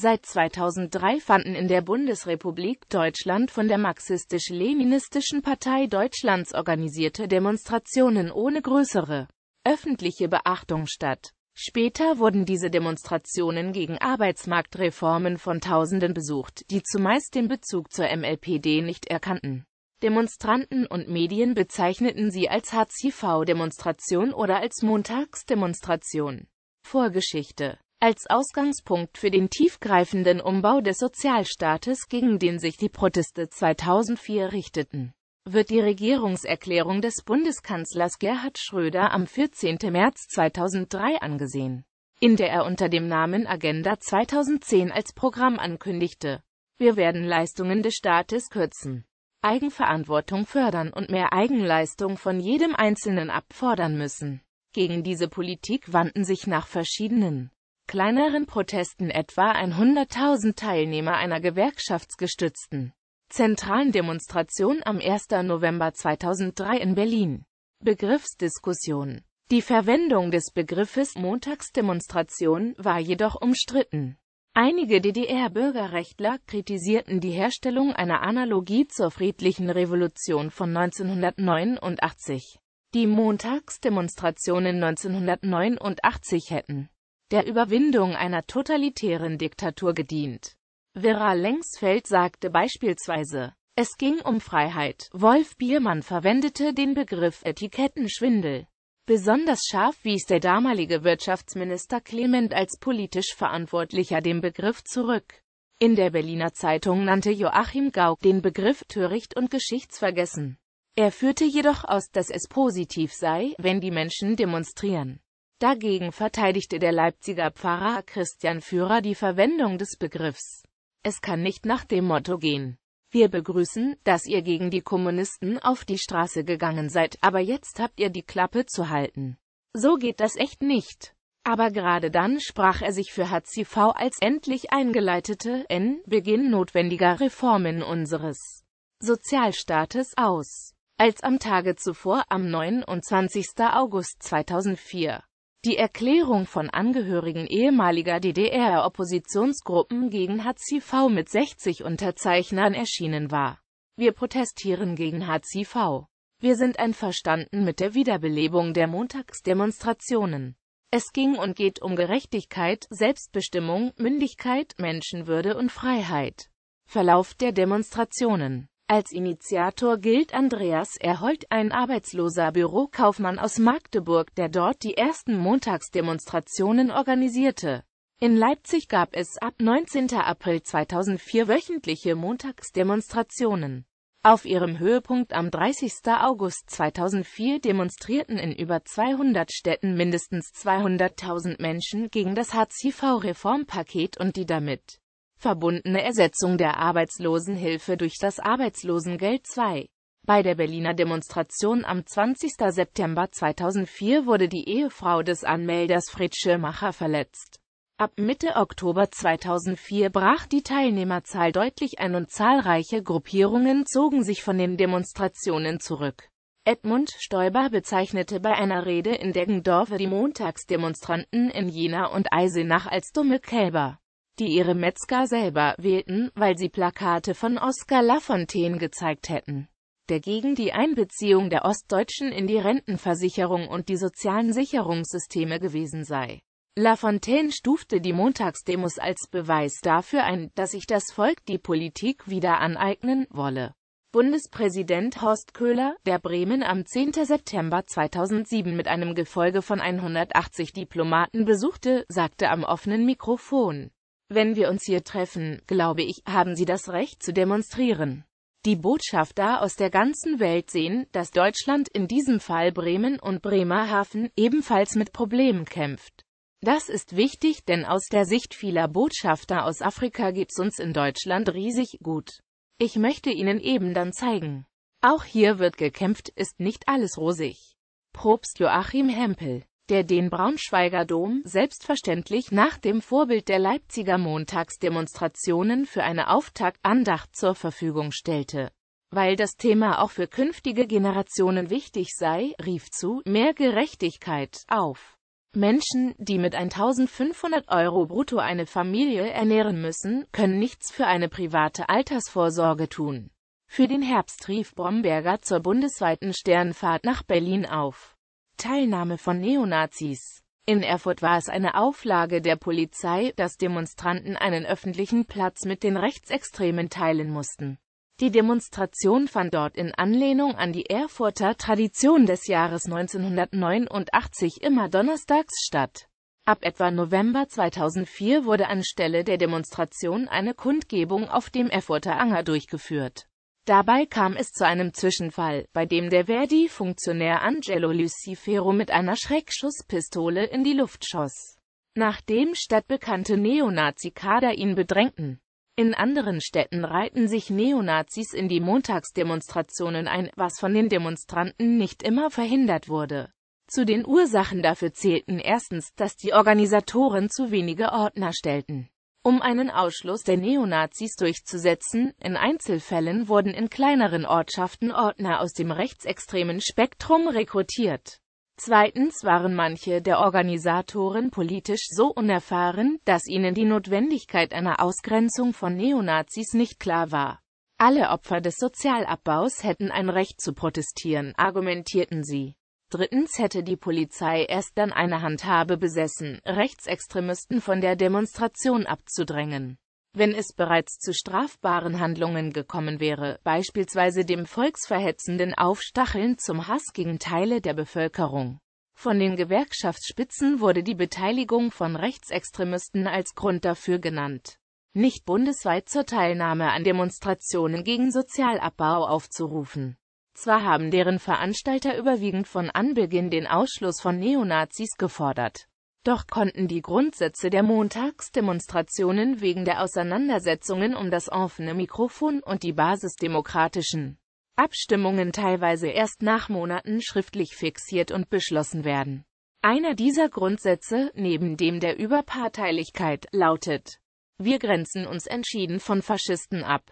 Seit 2003 fanden in der Bundesrepublik Deutschland von der marxistisch-leninistischen Partei Deutschlands organisierte Demonstrationen ohne größere öffentliche Beachtung statt. Später wurden diese Demonstrationen gegen Arbeitsmarktreformen von Tausenden besucht, die zumeist den Bezug zur MLPD nicht erkannten. Demonstranten und Medien bezeichneten sie als HCV-Demonstration oder als Montagsdemonstration. Vorgeschichte als Ausgangspunkt für den tiefgreifenden Umbau des Sozialstaates, gegen den sich die Proteste 2004 richteten wird die Regierungserklärung des Bundeskanzlers Gerhard Schröder am 14. März 2003 angesehen, in der er unter dem Namen Agenda 2010 als Programm ankündigte, wir werden Leistungen des Staates kürzen, Eigenverantwortung fördern und mehr Eigenleistung von jedem Einzelnen abfordern müssen. Gegen diese Politik wandten sich nach verschiedenen kleineren Protesten etwa 100.000 Teilnehmer einer gewerkschaftsgestützten zentralen Demonstration am 1. November 2003 in Berlin. Begriffsdiskussion Die Verwendung des Begriffes Montagsdemonstration war jedoch umstritten. Einige DDR-Bürgerrechtler kritisierten die Herstellung einer Analogie zur friedlichen Revolution von 1989. Die Montagsdemonstrationen 1989 hätten der Überwindung einer totalitären Diktatur gedient. Vera Lengsfeld sagte beispielsweise, es ging um Freiheit. Wolf Biermann verwendete den Begriff Etikettenschwindel. Besonders scharf wies der damalige Wirtschaftsminister Clement als politisch Verantwortlicher den Begriff zurück. In der Berliner Zeitung nannte Joachim Gauck den Begriff töricht und geschichtsvergessen. Er führte jedoch aus, dass es positiv sei, wenn die Menschen demonstrieren. Dagegen verteidigte der Leipziger Pfarrer Christian Führer die Verwendung des Begriffs. Es kann nicht nach dem Motto gehen. Wir begrüßen, dass ihr gegen die Kommunisten auf die Straße gegangen seid, aber jetzt habt ihr die Klappe zu halten. So geht das echt nicht. Aber gerade dann sprach er sich für HCV als endlich eingeleitete N Beginn notwendiger Reformen unseres Sozialstaates aus, als am Tage zuvor am 29. August 2004. Die Erklärung von Angehörigen ehemaliger DDR-Oppositionsgruppen gegen HCV mit 60 Unterzeichnern erschienen war. Wir protestieren gegen HCV. Wir sind einverstanden mit der Wiederbelebung der Montagsdemonstrationen. Es ging und geht um Gerechtigkeit, Selbstbestimmung, Mündigkeit, Menschenwürde und Freiheit. Verlauf der Demonstrationen als Initiator gilt Andreas Erholt, ein arbeitsloser Bürokaufmann aus Magdeburg, der dort die ersten Montagsdemonstrationen organisierte. In Leipzig gab es ab 19. April 2004 wöchentliche Montagsdemonstrationen. Auf ihrem Höhepunkt am 30. August 2004 demonstrierten in über 200 Städten mindestens 200.000 Menschen gegen das hcv reformpaket und die damit verbundene Ersetzung der Arbeitslosenhilfe durch das Arbeitslosengeld 2. Bei der Berliner Demonstration am 20. September 2004 wurde die Ehefrau des Anmelders Fritz Schirmacher verletzt. Ab Mitte Oktober 2004 brach die Teilnehmerzahl deutlich ein und zahlreiche Gruppierungen zogen sich von den Demonstrationen zurück. Edmund Stoiber bezeichnete bei einer Rede in Deggendorf die Montagsdemonstranten in Jena und Eisenach als dumme Kälber die ihre Metzger selber wählten, weil sie Plakate von Oskar Lafontaine gezeigt hätten der gegen die Einbeziehung der Ostdeutschen in die Rentenversicherung und die sozialen Sicherungssysteme gewesen sei. Lafontaine stufte die Montagsdemos als Beweis dafür ein, dass sich das Volk die Politik wieder aneignen wolle. Bundespräsident Horst Köhler, der Bremen am 10. September 2007 mit einem Gefolge von 180 Diplomaten besuchte, sagte am offenen Mikrofon wenn wir uns hier treffen, glaube ich, haben Sie das Recht zu demonstrieren. Die Botschafter aus der ganzen Welt sehen, dass Deutschland in diesem Fall Bremen und Bremerhaven ebenfalls mit Problemen kämpft. Das ist wichtig, denn aus der Sicht vieler Botschafter aus Afrika geht's uns in Deutschland riesig gut. Ich möchte Ihnen eben dann zeigen. Auch hier wird gekämpft, ist nicht alles rosig. Probst Joachim Hempel der den Braunschweiger Dom selbstverständlich nach dem Vorbild der Leipziger Montagsdemonstrationen für eine Auftaktandacht zur Verfügung stellte. Weil das Thema auch für künftige Generationen wichtig sei, rief zu mehr Gerechtigkeit auf. Menschen, die mit 1500 Euro brutto eine Familie ernähren müssen, können nichts für eine private Altersvorsorge tun. Für den Herbst rief Bromberger zur bundesweiten Sternfahrt nach Berlin auf. Teilnahme von Neonazis. In Erfurt war es eine Auflage der Polizei, dass Demonstranten einen öffentlichen Platz mit den Rechtsextremen teilen mussten. Die Demonstration fand dort in Anlehnung an die Erfurter Tradition des Jahres 1989 immer donnerstags statt. Ab etwa November 2004 wurde anstelle der Demonstration eine Kundgebung auf dem Erfurter Anger durchgeführt. Dabei kam es zu einem Zwischenfall, bei dem der Verdi-Funktionär Angelo Lucifero mit einer Schreckschusspistole in die Luft schoss, nachdem stadtbekannte Neonazi-Kader ihn bedrängten. In anderen Städten reihten sich Neonazis in die Montagsdemonstrationen ein, was von den Demonstranten nicht immer verhindert wurde. Zu den Ursachen dafür zählten erstens, dass die Organisatoren zu wenige Ordner stellten um einen Ausschluss der Neonazis durchzusetzen. In Einzelfällen wurden in kleineren Ortschaften Ordner aus dem rechtsextremen Spektrum rekrutiert. Zweitens waren manche der Organisatoren politisch so unerfahren, dass ihnen die Notwendigkeit einer Ausgrenzung von Neonazis nicht klar war. Alle Opfer des Sozialabbaus hätten ein Recht zu protestieren, argumentierten sie. Drittens hätte die Polizei erst dann eine Handhabe besessen, Rechtsextremisten von der Demonstration abzudrängen. Wenn es bereits zu strafbaren Handlungen gekommen wäre, beispielsweise dem volksverhetzenden Aufstacheln zum Hass gegen Teile der Bevölkerung. Von den Gewerkschaftsspitzen wurde die Beteiligung von Rechtsextremisten als Grund dafür genannt, nicht bundesweit zur Teilnahme an Demonstrationen gegen Sozialabbau aufzurufen. Zwar haben deren Veranstalter überwiegend von Anbeginn den Ausschluss von Neonazis gefordert, doch konnten die Grundsätze der Montagsdemonstrationen wegen der Auseinandersetzungen um das offene Mikrofon und die basisdemokratischen Abstimmungen teilweise erst nach Monaten schriftlich fixiert und beschlossen werden. Einer dieser Grundsätze, neben dem der Überparteilichkeit, lautet, wir grenzen uns entschieden von Faschisten ab.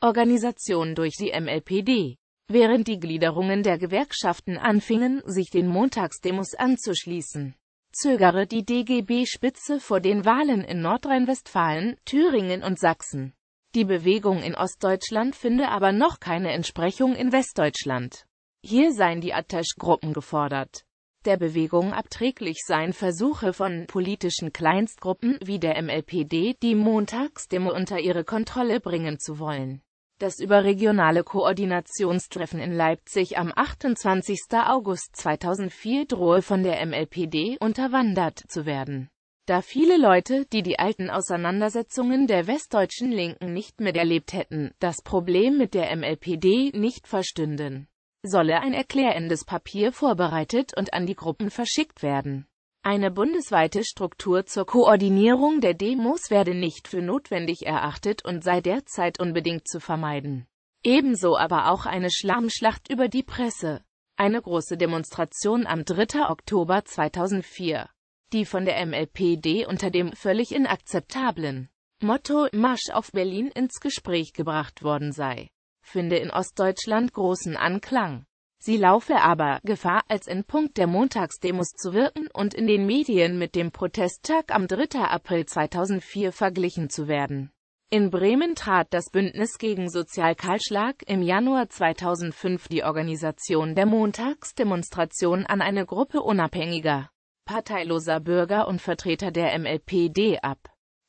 Organisation durch die MLPD während die Gliederungen der Gewerkschaften anfingen, sich den Montagsdemos anzuschließen. Zögere die DGB-Spitze vor den Wahlen in Nordrhein-Westfalen, Thüringen und Sachsen. Die Bewegung in Ostdeutschland finde aber noch keine Entsprechung in Westdeutschland. Hier seien die attach gruppen gefordert. Der Bewegung abträglich seien Versuche von politischen Kleinstgruppen wie der MLPD, die Montagsdemo unter ihre Kontrolle bringen zu wollen. Das überregionale Koordinationstreffen in Leipzig am 28. August 2004 drohe von der MLPD unterwandert zu werden. Da viele Leute, die die alten Auseinandersetzungen der westdeutschen Linken nicht miterlebt hätten, das Problem mit der MLPD nicht verstünden, solle ein erklärendes Papier vorbereitet und an die Gruppen verschickt werden. Eine bundesweite Struktur zur Koordinierung der Demos werde nicht für notwendig erachtet und sei derzeit unbedingt zu vermeiden. Ebenso aber auch eine Schlammschlacht über die Presse. Eine große Demonstration am 3. Oktober 2004, die von der MLPD unter dem völlig inakzeptablen Motto Marsch auf Berlin ins Gespräch gebracht worden sei, finde in Ostdeutschland großen Anklang. Sie laufe aber Gefahr, als Endpunkt der Montagsdemos zu wirken und in den Medien mit dem Protesttag am 3. April 2004 verglichen zu werden. In Bremen trat das Bündnis gegen Sozialkahlschlag im Januar 2005 die Organisation der Montagsdemonstration an eine Gruppe unabhängiger, parteiloser Bürger und Vertreter der MLPD ab.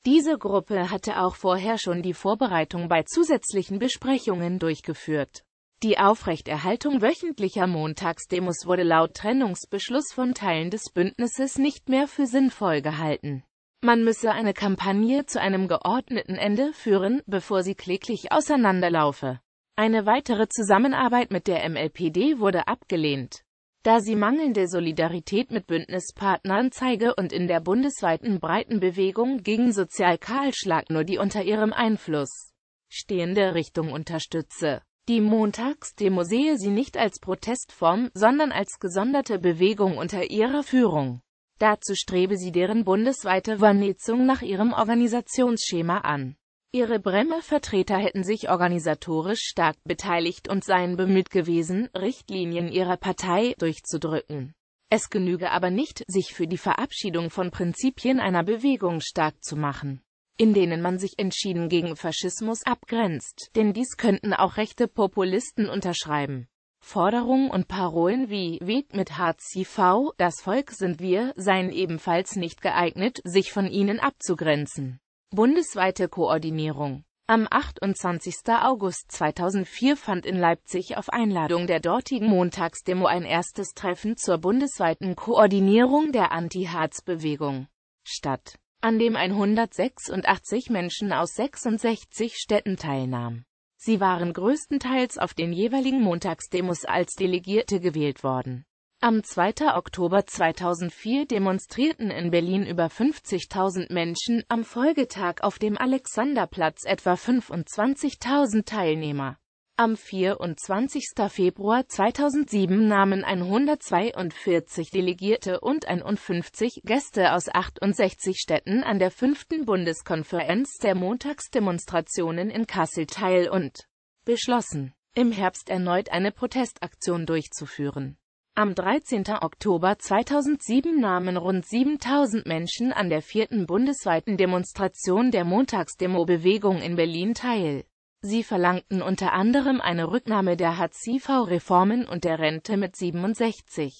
Diese Gruppe hatte auch vorher schon die Vorbereitung bei zusätzlichen Besprechungen durchgeführt. Die Aufrechterhaltung wöchentlicher Montagsdemos wurde laut Trennungsbeschluss von Teilen des Bündnisses nicht mehr für sinnvoll gehalten. Man müsse eine Kampagne zu einem geordneten Ende führen, bevor sie kläglich auseinanderlaufe. Eine weitere Zusammenarbeit mit der MLPD wurde abgelehnt, da sie mangelnde Solidarität mit Bündnispartnern zeige und in der bundesweiten Breitenbewegung gegen Sozialkahlschlag nur die unter ihrem Einfluss stehende Richtung unterstütze. Die Montagsdemo sehe sie nicht als Protestform, sondern als gesonderte Bewegung unter ihrer Führung. Dazu strebe sie deren bundesweite Vernetzung nach ihrem Organisationsschema an. Ihre Bremer Vertreter hätten sich organisatorisch stark beteiligt und seien bemüht gewesen, Richtlinien ihrer Partei durchzudrücken. Es genüge aber nicht, sich für die Verabschiedung von Prinzipien einer Bewegung stark zu machen in denen man sich entschieden gegen Faschismus abgrenzt, denn dies könnten auch rechte Populisten unterschreiben. Forderungen und Parolen wie Weg mit HCV, das Volk sind wir, seien ebenfalls nicht geeignet, sich von ihnen abzugrenzen. Bundesweite Koordinierung am 28. August 2004 fand in Leipzig auf Einladung der dortigen Montagsdemo ein erstes Treffen zur bundesweiten Koordinierung der Anti-Harz-Bewegung statt an dem 186 Menschen aus 66 Städten teilnahmen. Sie waren größtenteils auf den jeweiligen Montagsdemos als Delegierte gewählt worden. Am 2. Oktober 2004 demonstrierten in Berlin über 50.000 Menschen, am Folgetag auf dem Alexanderplatz etwa 25.000 Teilnehmer. Am 24. Februar 2007 nahmen 142 Delegierte und 51 Gäste aus 68 Städten an der 5. Bundeskonferenz der Montagsdemonstrationen in Kassel teil und beschlossen, im Herbst erneut eine Protestaktion durchzuführen. Am 13. Oktober 2007 nahmen rund 7000 Menschen an der vierten bundesweiten Demonstration der Montagsdemo-Bewegung in Berlin teil. Sie verlangten unter anderem eine Rücknahme der hcv reformen und der Rente mit 67.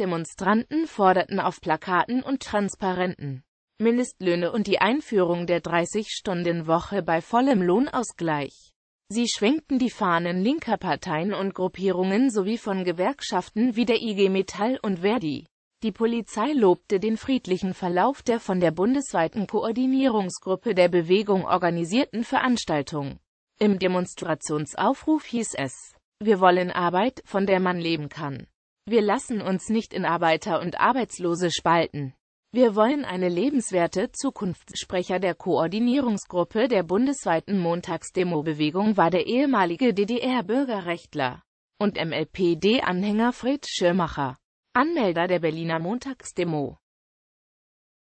Demonstranten forderten auf Plakaten und Transparenten Mindestlöhne und die Einführung der 30-Stunden-Woche bei vollem Lohnausgleich. Sie schwenkten die Fahnen linker Parteien und Gruppierungen sowie von Gewerkschaften wie der IG Metall und Verdi. Die Polizei lobte den friedlichen Verlauf der von der bundesweiten Koordinierungsgruppe der Bewegung organisierten Veranstaltung. Im Demonstrationsaufruf hieß es, wir wollen Arbeit, von der man leben kann. Wir lassen uns nicht in Arbeiter und Arbeitslose spalten. Wir wollen eine lebenswerte Zukunft. Sprecher der Koordinierungsgruppe der bundesweiten Montagsdemo-Bewegung war der ehemalige DDR-Bürgerrechtler und MLPD-Anhänger Fred Schirmacher, Anmelder der Berliner Montagsdemo.